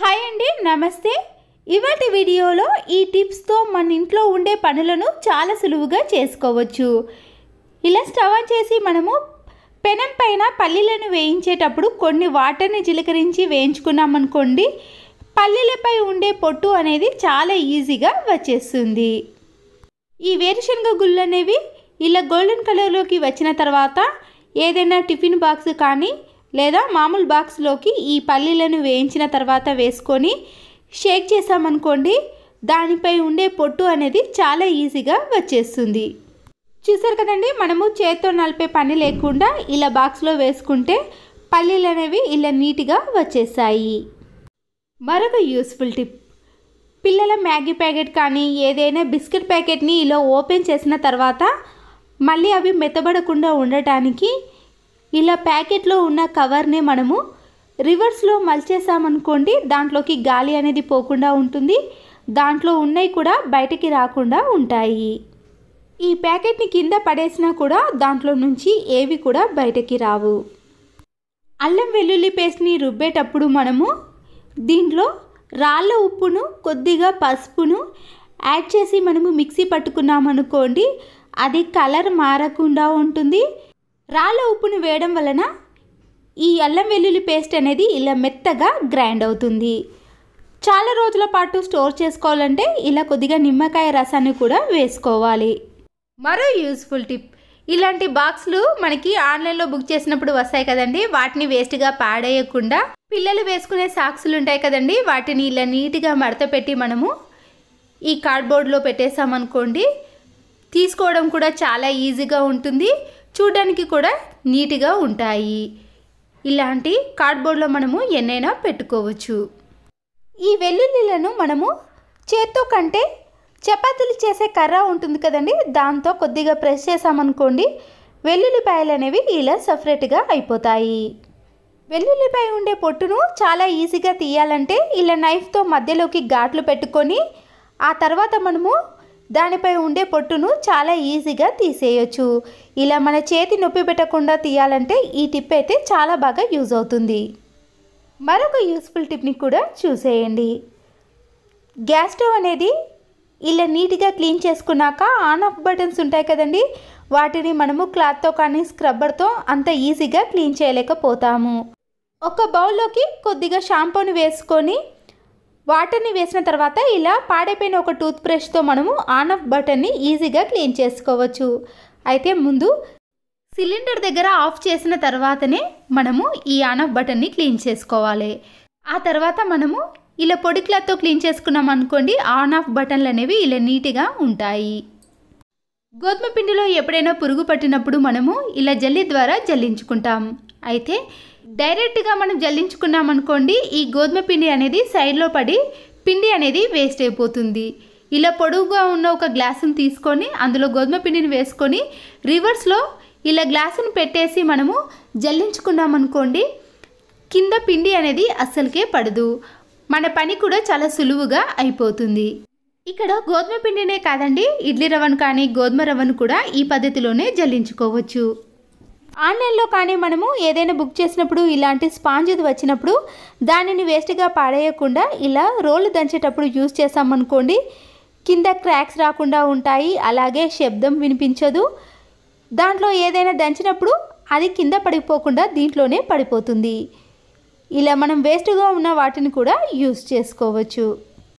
hi అండి నమస్తే ఇవాటి వీడియోలో ఈ టిప్స్తో మన ఇంట్లో ఉండే పనులను చాలా సులువుగా చేసుకోవచ్చు ఇలా స్టవ్ ఆన్ చేసి మనము పెనం పైన పల్లీలను వేయించేటప్పుడు కొన్ని వాటర్ని జీలకరించి వేయించుకున్నామనుకోండి పల్లీలపై ఉండే పొట్టు అనేది చాలా ఈజీగా వచ్చేస్తుంది ఈ వేరుశనగ గుళ్ళు అనేవి ఇలా గోల్డెన్ కలర్లోకి వచ్చిన తర్వాత ఏదైనా టిఫిన్ బాక్స్ కానీ లేదా మామూలు బాక్స్లోకి ఈ పల్లీలను వేయించిన తర్వాత వేసుకొని షేక్ చేసామనుకోండి దానిపై ఉండే పొట్టు అనేది చాలా ఈజీగా వచ్చేస్తుంది చూసారు కదండి మనము చేత్తో నలిపే పని లేకుండా ఇలా బాక్స్లో వేసుకుంటే పల్లీలు అనేవి ఇలా నీట్గా వచ్చేసాయి మరొక యూస్ఫుల్ టిప్ పిల్లల మ్యాగీ ప్యాకెట్ కానీ ఏదైనా బిస్కెట్ ప్యాకెట్ని ఇలా ఓపెన్ చేసిన తర్వాత మళ్ళీ అవి మెత్తబడకుండా ఉండటానికి ఇలా ప్యాకెట్లో ఉన్న కవర్నే మనము రివర్స్లో మలిచేసామనుకోండి దాంట్లోకి గాలి అనేది పోకుండా ఉంటుంది దాంట్లో ఉన్నాయి కూడా బయటకి రాకుండా ఉంటాయి ఈ ప్యాకెట్ని కింద పడేసినా కూడా దాంట్లో నుంచి ఏవి కూడా బయటకి రావు అల్లం వెల్లుల్లి పేస్ట్ని రుబ్బేటప్పుడు మనము దీంట్లో రాళ్ళ ఉప్పును కొద్దిగా పసుపును యాడ్ చేసి మనము మిక్సీ పట్టుకున్నామనుకోండి అది కలర్ మారకుండా ఉంటుంది రాళ్ళ ఉప్పుని వేయడం వలన ఈ అల్లం వెల్లుల్లి పేస్ట్ అనేది ఇలా మెత్తగా గ్రైండ్ అవుతుంది చాలా రోజుల పాటు స్టోర్ చేసుకోవాలంటే ఇలా కొద్దిగా నిమ్మకాయ రసాన్ని కూడా వేసుకోవాలి మరో యూస్ఫుల్ టిప్ ఇలాంటి బాక్స్లు మనకి ఆన్లైన్లో బుక్ చేసినప్పుడు వస్తాయి కదండి వాటిని వేస్ట్గా పాడేయకుండా పిల్లలు వేసుకునే సాక్సులు ఉంటాయి కదండి వాటిని ఇలా నీట్గా మడత పెట్టి మనము ఈ కార్డ్బోర్డ్లో పెట్టేసామనుకోండి తీసుకోవడం కూడా చాలా ఈజీగా ఉంటుంది చూడడానికి కూడా నీట్గా ఉంటాయి ఇలాంటి కార్డ్బోర్డ్లో మనము ఎన్నైనా పెట్టుకోవచ్చు ఈ వెల్లుల్లిలను మనము చేత్తో కంటే చపాతీలు చేసే కర్ర ఉంటుంది కదండి దాంతో కొద్దిగా ప్రెస్ చేసామనుకోండి వెల్లుల్లిపాయలు అనేవి ఇలా సపరేట్గా అయిపోతాయి వెల్లుల్లిపాయ ఉండే పొట్టును చాలా ఈజీగా తీయాలంటే ఇలా నైఫ్తో మధ్యలోకి ఘాట్లు పెట్టుకొని ఆ తర్వాత మనము దానిపై ఉండే పొట్టును చాలా ఈజీగా తీసేయొచ్చు ఇలా మన చేతి నొప్పి పెట్టకుండా తీయాలంటే ఈ టిప్ అయితే చాలా బాగా యూజ్ అవుతుంది మరొక యూస్ఫుల్ టిప్ని కూడా చూసేయండి గ్యాస్ స్టవ్ అనేది ఇలా నీట్గా క్లీన్ చేసుకున్నాక ఆన్ ఆఫ్ బటన్స్ ఉంటాయి కదండి వాటిని మనము క్లాత్తో కానీ స్క్రబ్బర్తో అంత ఈజీగా క్లీన్ చేయలేకపోతాము ఒక బౌల్లోకి కొద్దిగా షాంపూని వేసుకొని వాటర్ని వేసిన తర్వాత ఇలా పాడైపోయిన ఒక టూత్ బ్రష్తో మనము ఆన్ ఆఫ్ బటన్ని ఈజీగా క్లీన్ చేసుకోవచ్చు అయితే ముందు సిలిండర్ దగ్గర ఆఫ్ చేసిన తర్వాతనే మనము ఈ ఆన్ ఆఫ్ బటన్ని క్లీన్ చేసుకోవాలి ఆ తర్వాత మనము ఇలా పొడి క్లాత్తో క్లీన్ చేసుకున్నాం అనుకోండి ఆన్ ఆఫ్ బటన్లు అనేవి ఇలా నీట్గా ఉంటాయి గోధుమ పిండిలో ఎప్పుడైనా పురుగు పట్టినప్పుడు మనము ఇలా జల్లి ద్వారా జల్లించుకుంటాం అయితే డైరెక్ట్గా మనం జల్లించుకున్నాం అనుకోండి ఈ గోధుమ పిండి అనేది సైడ్లో పడి పిండి అనేది వేస్ట్ అయిపోతుంది ఇలా పొడుగుగా ఉన్న ఒక గ్లాసును తీసుకొని అందులో గోధుమ పిండిని వేసుకొని రివర్స్లో ఇలా గ్లాసును పెట్టేసి మనము జల్లించుకున్నాం అనుకోండి కింద పిండి అనేది అస్సలకే పడదు మన పని కూడా చాలా సులువుగా అయిపోతుంది ఇక్కడ గోధుమ పిండినే కాదండి ఇడ్లీ రవ్వను కానీ గోధుమ రవ్వను కూడా ఈ పద్ధతిలోనే జల్లించుకోవచ్చు ఆన్లైన్లో కానీ మనము ఏదైనా బుక్ చేసినప్పుడు ఇలాంటి స్పాంజిది వచ్చినప్పుడు దానిని వేస్ట్గా పాడేయకుండా ఇలా రోలు దంచేటప్పుడు యూజ్ చేసామనుకోండి కింద క్రాక్స్ రాకుండా ఉంటాయి అలాగే శబ్దం వినిపించదు దాంట్లో ఏదైనా దంచినప్పుడు అది కింద పడిపోకుండా దీంట్లోనే పడిపోతుంది ఇలా మనం వేస్ట్గా ఉన్న వాటిని కూడా యూజ్ చేసుకోవచ్చు